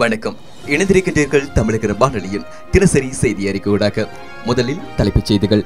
வணக்கம் இணைந்திருக்கின்றீர்கள் தமிழக வானொலியின் தினசரி செய்தி ஊடாக முதலில் தலைப்புச் செய்திகள்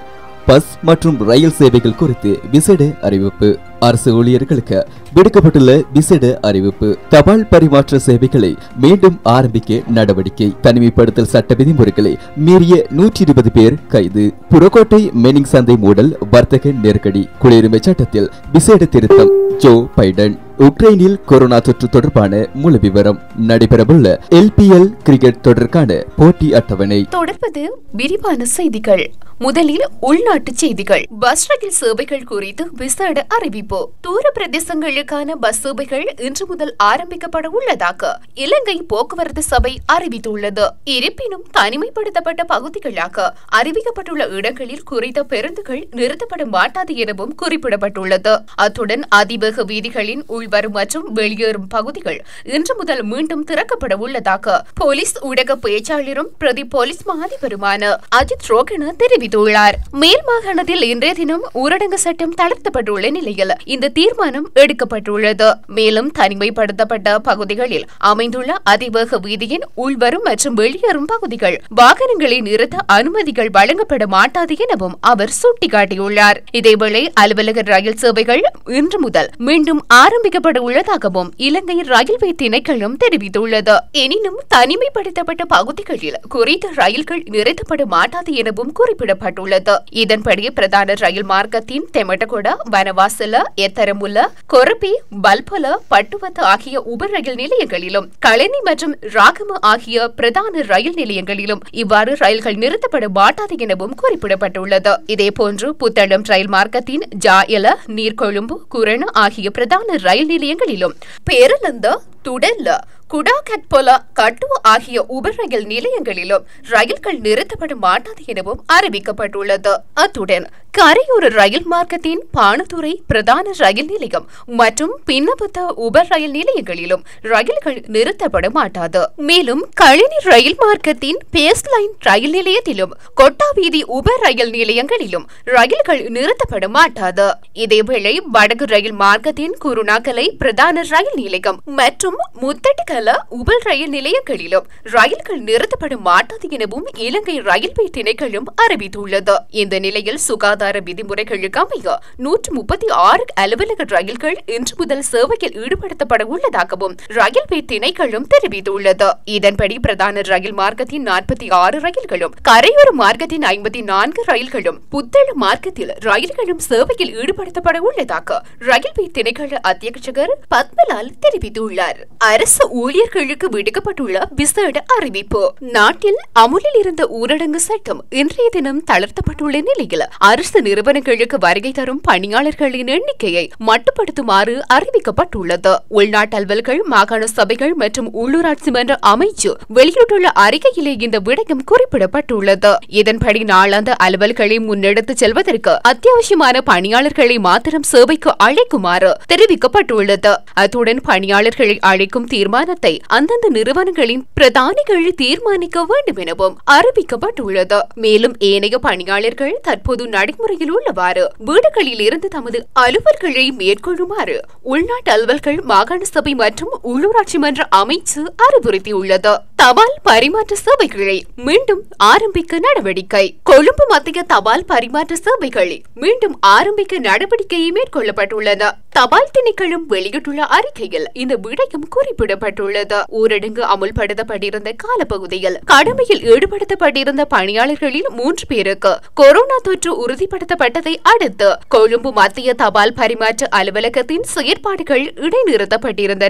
பஸ் மற்றும் ரயில் சேவைகள் குறித்து விசேட அறிவிப்பு அரசு ஊழியர்களுக்கு விடுக்கப்பட்டுள்ள விசேட அறிவிப்பு தபால் பரிமாற்ற சேவைகளை மீண்டும் ஆரம்பிக்க நடவடிக்கை தனிமைப்படுத்தல் சட்ட விதிமுறைகளை மீறிய நூற்றி இருபது பேர் கைது புறக்கோட்டை மெனிங் சந்தை மூடல் வர்த்தக நெருக்கடி குடியுரிமை சட்டத்தில் விசேட திருத்தம் ஜோ பைடன் உக்ரைனில் கொரோனா தொற்று தொடர்பான முழு விவரம் நடைபெறவுள்ள எல்பிஎல் கிரிக்கெட் தொடருக்கான போட்டி அட்டவணை தொடர்பது விரிவான செய்திகள் முதலில் உள்நாட்டு செய்திகள் பஸ் ரயில் சேவைகள் குறித்து விசேட அறிவிப்பு தூர பிரதேசங்களுக்கான பஸ் சேவைகள் இன்று முதல் ஆரம்பிக்கப்பட உள்ளதாக இலங்கை போக்குவரத்து சபை அறிவித்துள்ளது இருப்பினும் தனிமைப்படுத்தப்பட்ட பகுதிகளாக அறிவிக்கப்பட்டுள்ள இடங்களில் குறித்த பேருந்துகள் நிறுத்தப்பட மாட்டாது எனவும் குறிப்பிடப்பட்டுள்ளது அத்துடன் அதிவேக வீதிகளின் உள்வரும் மற்றும் வெளியேறும் பகுதிகள் இன்று முதல் மீண்டும் திறக்கப்பட உள்ளதாக போலீஸ் ஊடக பேச்சாளரும் பிரதி போலீஸ் மாதிபருமான அஜித் ரோகன தெரிவித்தார் தெரிவித்துள்ளார் மேல் மாகாணத்தில் இன்றைய தினம் ஊரடங்கு சட்டம் தளர்த்தப்பட்டுள்ள நிலையில் இந்த தீர்மானம் எடுக்கப்பட்டுள்ளது மேலும் தனிமைப்படுத்தப்பட்ட பகுதிகளில் அமைந்துள்ள அதிவேக வீதியின் உள்வரும் மற்றும் வெளியேறும் பகுதிகள் வாகனங்களை நிறுத்த அனுமதிகள் வழங்கப்பட மாட்டாது எனவும் அவர் சுட்டிக்காட்டியுள்ளார் இதேவேளை அலுவலக ரயில் சேவைகள் இன்று முதல் மீண்டும் ஆரம்பிக்கப்பட உள்ளதாகவும் இலங்கை ரயில்வே திணைக்களம் தெரிவித்துள்ளது எனினும் தனிமைப்படுத்தப்பட்ட பகுதிகளில் குறித்த ரயில்கள் நிறுத்தப்பட மாட்டாது எனவும் குறிப்பிட வெளியிடப்பட்டுள்ளது இதன்படி பிரதான ரயில் மார்க்கத்தின் தெமட்டகுட வனவாசல எத்தரமுல கொரப்பி பல்பல பட்டுவத்து ஆகிய உப ரயில் நிலையங்களிலும் கழனி மற்றும் ராகம ஆகிய பிரதான ரயில் நிலையங்களிலும் இவ்வாறு ரயில்கள் நிறுத்தப்பட மாட்டாது எனவும் குறிப்பிடப்பட்டுள்ளது இதேபோன்று புத்தளம் ரயில் மார்க்கத்தின் ஜாயல நீர்கொழும்பு குரண ஆகிய பிரதான ரயில் நிலையங்களிலும் பேரலந்த துடல்ல குடாகட்போலா கட்டு ஆகிய உபர் ரயில் நிலையங்களிலும் ரயில்கள் நிறுத்தப்பட மாட்டாது எனவும் அறிவிக்கப்பட்டுள்ளது அத்துடன் கரையூர் ரயில் மார்க்கத்தின் பானதுறை பிரதான ரயில் நிலையம் மற்றும் பின்னபுத்த உபர் ரயில் நிலையங்களிலும் ரயில்கள் நிறுத்தப்பட மாட்டாது மேலும் கழினி ரயில் மார்க்கத்தின் பேஸ் லைன் ரயில் நிலையத்திலும் கொட்டாவீதி உபர் ரயில் நிலையங்களிலும் ரயில்கள் நிறுத்தப்பட மாட்டாது இதேவேளை வடகு ரயில் மார்க்கத்தின் குருநாகலை பிரதான ரயில் நிலையம் மற்றும் முத்தட்டுகள் பல உபல் ரயில் நிலையங்களிலும் ரயில்கள் நிறுத்தப்பட மாட்டாது எனவும் இலங்கை ரயில்வே திணைக்களம் அறிவித்துள்ளது இந்த நிலையில் சுகாதார விதிமுறைகளுக்கு அமைய நூற்று முப்பத்தி ஆறு அலுவலக ரயில்கள் இன்று முதல் சேவையில் ஈடுபடுத்தப்பட உள்ளதாகவும் ரயில்வே திணைக்களம் தெரிவித்துள்ளது இதன்படி பிரதான ரயில் மார்க்கத்தின் நாற்பத்தி ஆறு ரயில்களும் கரையோர மார்க்கத்தின் ஐம்பத்தி நான்கு ரயில்களும் புத்தள மார்க்கத்தில் ரயில்களும் சேவையில் ஈடுபடுத்தப்பட உள்ளதாக ரயில்வே திணைக்கள அத்தியட்சகர் பத்மலால் தெரிவித்துள்ளார் அரசு ஊழியர்களுக்கு விடுக்கப்பட்டுள்ள விசேட அறிவிப்பு நாட்டில் அமுலில் இருந்த ஊரடங்கு சட்டம் இன்றைய தினம் தளர்த்தப்பட்டுள்ள நிலையில் அரசு நிறுவனங்களுக்கு வருகை தரும் பணியாளர்களின் எண்ணிக்கையை மட்டுப்படுத்துமாறு அறிவிக்கப்பட்டுள்ளது உள்நாட்டு அலுவல்கள் மாகாண சபைகள் மற்றும் உள்ளூராட்சி மன்ற அமைச்சு வெளியிட்டுள்ள அறிக்கையிலே இந்த விடயம் குறிப்பிடப்பட்டுள்ளது இதன்படி நாளாந்த அலுவல்களை முன்னெடுத்து செல்வதற்கு அத்தியாவசியமான பணியாளர்களை மாத்திரம் சேவைக்கு அழைக்குமாறு தெரிவிக்கப்பட்டுள்ளது அத்துடன் பணியாளர்களை அழைக்கும் தீர்மான விகிதத்தை அந்தந்த நிறுவனங்களின் பிரதானிகள் தீர்மானிக்க வேண்டும் எனவும் அறிவிக்கப்பட்டுள்ளது மேலும் ஏனைய பணியாளர்கள் தற்போது நடைமுறையில் உள்ளவாறு வீடுகளில் இருந்து தமது அலுவல்களை மேற்கொள்ளுமாறு உள்நாட்டு அலுவல்கள் மாகாண சபை மற்றும் உள்ளூராட்சி மன்ற அமைச்சு அறிவுறுத்தியுள்ளது தபால் பரிமாற்ற சேவைகளை மீண்டும் ஆரம்பிக்க நடவடிக்கை கொழும்பு மத்திய தபால் பரிமாற்ற சேவைகளை மீண்டும் ஆரம்பிக்க நடவடிக்கையை மேற்கொள்ளப்பட்டுள்ளது தபால் திணைக்களும் வெளியிட்டுள்ள அறிக்கையில் இந்த விடயம் குறிப்பிடப்பட்டுள்ளது உள்ளது ஊரடங்கு அமுல்படுத்தப்பட்டிருந்த காலப்பகுதியில் கடமையில் ஈடுபடுத்தப்பட்டிருந்த பணியாளர்களில் மூன்று பேருக்கு கொரோனா தொற்று உறுதிப்படுத்தப்பட்டதை அடுத்து கொழும்பு மத்திய தபால் பரிமாற்ற அலுவலகத்தின் செயற்பாடுகள் இடைநிறுத்தப்பட்டிருந்தன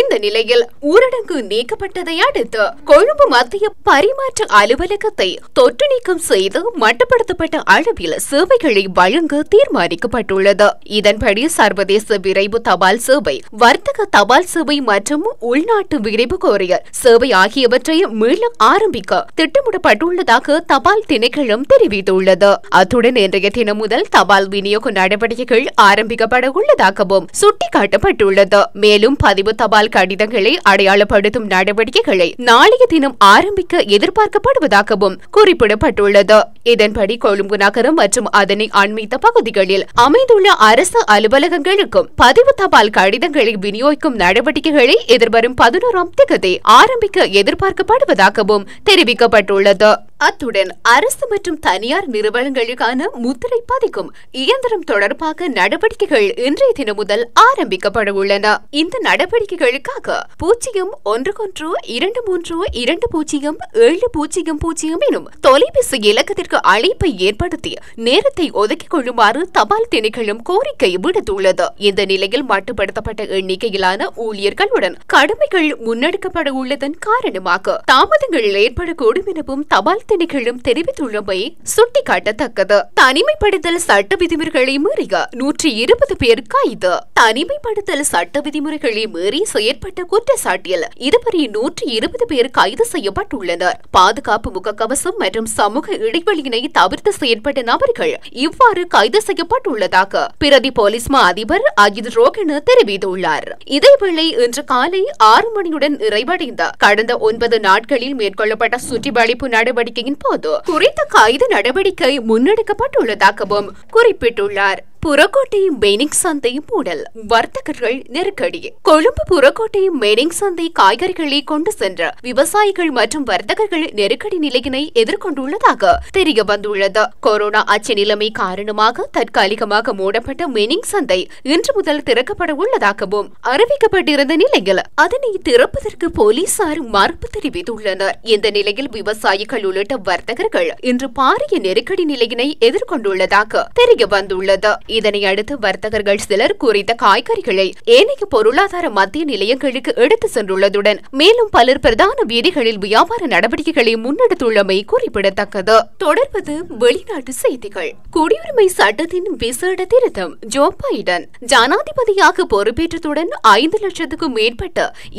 இந்த நிலையில் ஊரடங்கு நீக்கப்பட்டதை அடுத்து கொழும்பு மத்திய பரிமாற்ற அலுவலகத்தை தொற்று நீக்கம் செய்து மட்டுப்படுத்தப்பட்ட அளவில் சேவைகளை வழங்க தீர்மானிக்கப்பட்டுள்ளது இதன்படி சர்வதேச விரைவு தபால் சேவை வர்த்தக தபால் சேவை மற்றும் உள்நாட்டு மாவட்ட விரைவு கோரியல் சேவை ஆகியவற்றையும் மீண்டும் ஆரம்பிக்க திட்டமிடப்பட்டுள்ளதாக தபால் திணைக்களம் தெரிவித்துள்ளது அத்துடன் இன்றைய தினம் முதல் தபால் விநியோக நடவடிக்கைகள் ஆரம்பிக்கப்பட உள்ளதாகவும் சுட்டிக்காட்டப்பட்டுள்ளது மேலும் பதிவு தபால் கடிதங்களை அடையாளப்படுத்தும் நடவடிக்கைகளை நாளைய தினம் ஆரம்பிக்க எதிர்பார்க்கப்படுவதாகவும் குறிப்பிடப்பட்டுள்ளது இதன்படி கொழும்பு நகரம் மற்றும் அதனை அண்மித்த பகுதிகளில் அமைந்துள்ள அரசு அலுவலகங்களுக்கும் பதிவு தபால் கடிதங்களை விநியோகிக்கும் நடவடிக்கைகளை எதிர்வரும் பதினோராம் திகதி ஆரம்பிக்க எதிர்பார்க்கப்படுவதாகவும் தெரிவிக்கப்பட்டுள்ளது அத்துடன் அரசு மற்றும் தனியார் நிறுவனங்களுக்கான முத்திரை பாதிக்கும் இயந்திரம் தொடர்பாக நடவடிக்கைகள் இன்றைய தினம் முதல் ஆரம்பிக்கப்பட உள்ளன இந்த நடவடிக்கைகளுக்காக பூஜ்ஜியம் ஒன்று இரண்டு மூன்று இரண்டு பூஜ்ஜியம் ஏழு பூஜ்ஜியம் பூஜ்ஜியம் எனும் தொலைபேசி இலக்கத்திற்கு அழைப்பை ஏற்படுத்தி நேரத்தை ஒதுக்கிக் கொள்ளுமாறு தபால் திணைகளும் கோரிக்கை விடுத்துள்ளது இந்த நிலையில் மட்டுப்படுத்தப்பட்ட எண்ணிக்கையிலான ஊழியர்களுடன் கடமைகள் முன்னெடுக்கப்பட உள்ளதன் காரணமாக தாமதங்கள் ஏற்படக்கூடும் எனவும் தபால் நூல்தணிகளும் தெரிவித்துள்ளமை சுட்டிக்காட்டத்தக்கது தனிமைப்படுத்தல் சட்ட விதிமுறைகளை மீறிய நூற்றி இருபது பேர் கைது தனிமைப்படுத்தல் சட்ட விதிமுறைகளை மீறி செயற்பட்ட குற்றச்சாட்டில் இதுவரை நூற்றி இருபது பேர் கைது செய்யப்பட்டுள்ளனர் பாதுகாப்பு முகக்கவசம் மற்றும் சமூக இடைவெளியினை தவிர்த்து செயற்பட்ட நபர்கள் இவ்வாறு கைது செய்யப்பட்டுள்ளதாக பிரதி போலீஸ் மா அதிபர் அஜித் ரோகன் தெரிவித்துள்ளார் இதேவேளை இன்று காலை ஆறு மணியுடன் நிறைவடைந்த கடந்த ஒன்பது நாட்களில் மேற்கொள்ளப்பட்ட சுற்றிவளைப்பு நடவடிக்கை நடவடிக்கையின் போது குறித்த காகித நடவடிக்கை முன்னெடுக்கப்பட்டுள்ளதாகவும் குறிப்பிட்டுள்ளார் புறக்கோட்டை மெனிங் சந்தை மூடல் வர்த்தகர்கள் நெருக்கடி கொழும்பு புறக்கோட்டை மெனிங் சந்தை காய்கறிகளை கொண்டு சென்ற விவசாயிகள் மற்றும் வர்த்தகர்கள் நெருக்கடி நிலையினை எதிர்கொண்டுள்ளதாக தெரிய வந்துள்ளது கொரோனா அச்ச நிலைமை காரணமாக தற்காலிகமாக மூடப்பட்ட மெனிங் சந்தை இன்று முதல் திறக்கப்பட உள்ளதாகவும் அறிவிக்கப்பட்டிருந்த நிலையில் அதனை திறப்பதற்கு போலீசார் மறுப்பு தெரிவித்துள்ளனர் இந்த நிலையில் விவசாயிகள் உள்ளிட்ட வர்த்தகர்கள் இன்று பாரிய நெருக்கடி நிலையினை எதிர்கொண்டுள்ளதாக தெரிய வந்துள்ளது இதனை அடுத்து வர்த்தகர்கள் சிலர் குறித்த காய்கறிகளை ஏனைய பொருளாதார மத்திய நிலையங்களுக்கு எடுத்து சென்றுள்ளதுடன் மேலும் பலர் பிரதான வீதிகளில் வியாபார நடவடிக்கைகளை முன்னெடுத்துள்ளமை குறிப்பிடத்தக்கது தொடர்வது வெளிநாட்டு செய்திகள் குடியுரிமை சட்டத்தின் விசேட திருத்தம் ஜோ பைடன் ஜனாதிபதியாக பொறுப்பேற்றதுடன் ஐந்து லட்சத்துக்கும் மேற்பட்ட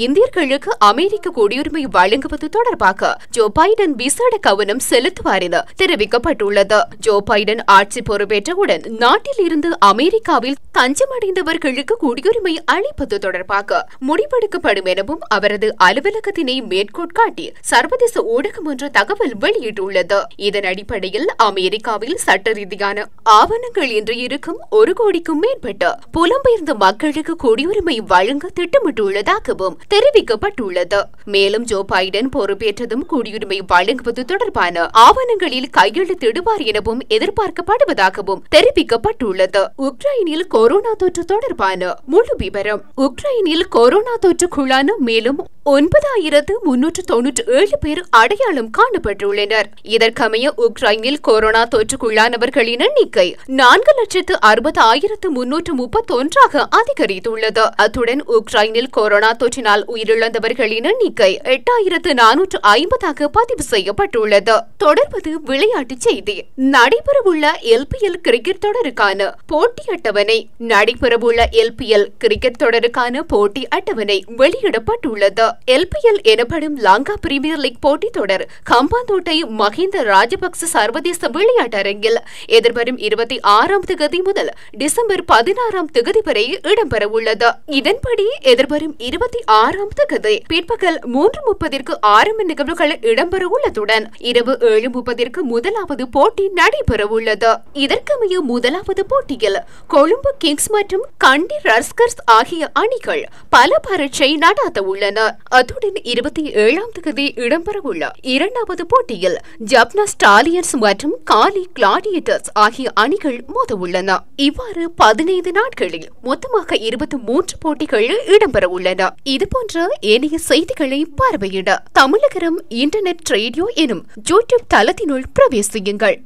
இந்தியர்களுக்கு அமெரிக்க குடியுரிமை வழங்குவது தொடர்பாக ஜோ பைடன் விசேட கவனம் செலுத்துவார் என தெரிவிக்கப்பட்டுள்ளது ஜோ பைடன் ஆட்சி பொறுப்பேற்றவுடன் நாட்டில் இருந்து இருந்து அமெரிக்காவில் தஞ்சமடைந்தவர்களுக்கு குடியுரிமை அளிப்பது தொடர்பாக முடிவெடுக்கப்படும் எனவும் அவரது அலுவலகத்தினை மேற்கோட்காட்டி சர்வதேச ஊடகம் ஒன்று தகவல் வெளியிட்டுள்ளது இதன் அடிப்படையில் அமெரிக்காவில் சட்ட ரீதியான ஆவணங்கள் இன்று இருக்கும் ஒரு கோடிக்கும் மேற்பட்ட புலம்பெயர்ந்த மக்களுக்கு குடியுரிமை வழங்க திட்டமிட்டுள்ளதாகவும் தெரிவிக்கப்பட்டுள்ளது மேலும் ஜோ பைடன் பொறுப்பேற்றதும் குடியுரிமை வழங்குவது தொடர்பான ஆவணங்களில் கையெழுத்திடுவார் எனவும் எதிர்பார்க்கப்படுவதாகவும் தெரிவிக்கப்பட்டுள்ளது தெரிவித்தது உக்ரைனில் கொரோனா தொற்று தொடர்பான முழு விவரம் உக்ரைனில் கொரோனா தொற்றுக்குள்ளான மேலும் ஒன்பதாயிரத்து முன்னூற்று தொன்னூற்று ஏழு பேர் அடையாளம் காணப்பட்டுள்ளனர் இதற்கமைய உக்ரைனில் கொரோனா தொற்றுக்குள்ளானவர்களின் எண்ணிக்கை நான்கு லட்சத்து அறுபது ஆயிரத்து முன்னூற்று முப்பத்தி ஒன்றாக அதிகரித்துள்ளது அத்துடன் உக்ரைனில் கொரோனா தொற்றினால் உயிரிழந்தவர்களின் எண்ணிக்கை எட்டாயிரத்து நானூற்று ஐம்பதாக பதிவு செய்யப்பட்டுள்ளது தொடர்வது விளையாட்டுச் செய்தி நடைபெறவுள்ள எல்பிஎல் கிரிக்கெட் தொடருக்கான போட்டி அட்டவணை நடைபெறவுள்ள எல்பிஎல் கிரிக்கெட் தொடருக்கான போட்டி அட்டவணை வெளியிடப்பட்டுள்ளது எல்பிஎல் எனப்படும் லங்கா பிரீமியர் லீக் போட்டித் தொடர் கம்பாந்தோட்டை மஹிந்த ராஜபக்ச சர்வதேச விளையாட்டரங்கில் எதிர்வரும் இருபத்தி ஆறாம் தேதி முதல் டிசம்பர் பதினாறாம் தேதி வரை இடம்பெறவுள்ளது இதன்படி எதிர்வரும் இருபத்தி ஆறாம் தேதி பிற்பகல் மூன்று முப்பதிற்கு ஆரம்ப நிகழ்வுகள் இடம்பெற உள்ளதுடன் இரவு ஏழு முப்பதிற்கு முதலாவது போட்டி நடைபெறவுள்ளது உள்ளது இதற்கமைய முதலாவது போட்டி போட்டியில் கொழும்பு கிங்ஸ் மற்றும் கண்டி ரஸ்கர்ஸ் ஆகிய அணிகள் பல பரட்சை நடாத்த உள்ளன அத்துடன் இருபத்தி ஏழாம் தேதி இடம்பெறவுள்ள இரண்டாவது போட்டியில் ஜப்னா ஸ்டாலியன்ஸ் மற்றும் காலி கிளாடியேட்டர்ஸ் ஆகிய அணிகள் மோத உள்ளன இவ்வாறு பதினைந்து நாட்களில் மொத்தமாக இருபத்தி மூன்று போட்டிகள் இடம்பெற உள்ளன இதுபோன்ற ஏனைய செய்திகளை பார்வையிட தமிழகரம் இன்டர்நெட் ரேடியோ எனும் யூடியூப் தளத்தினுள் பிரவேசியுங்கள்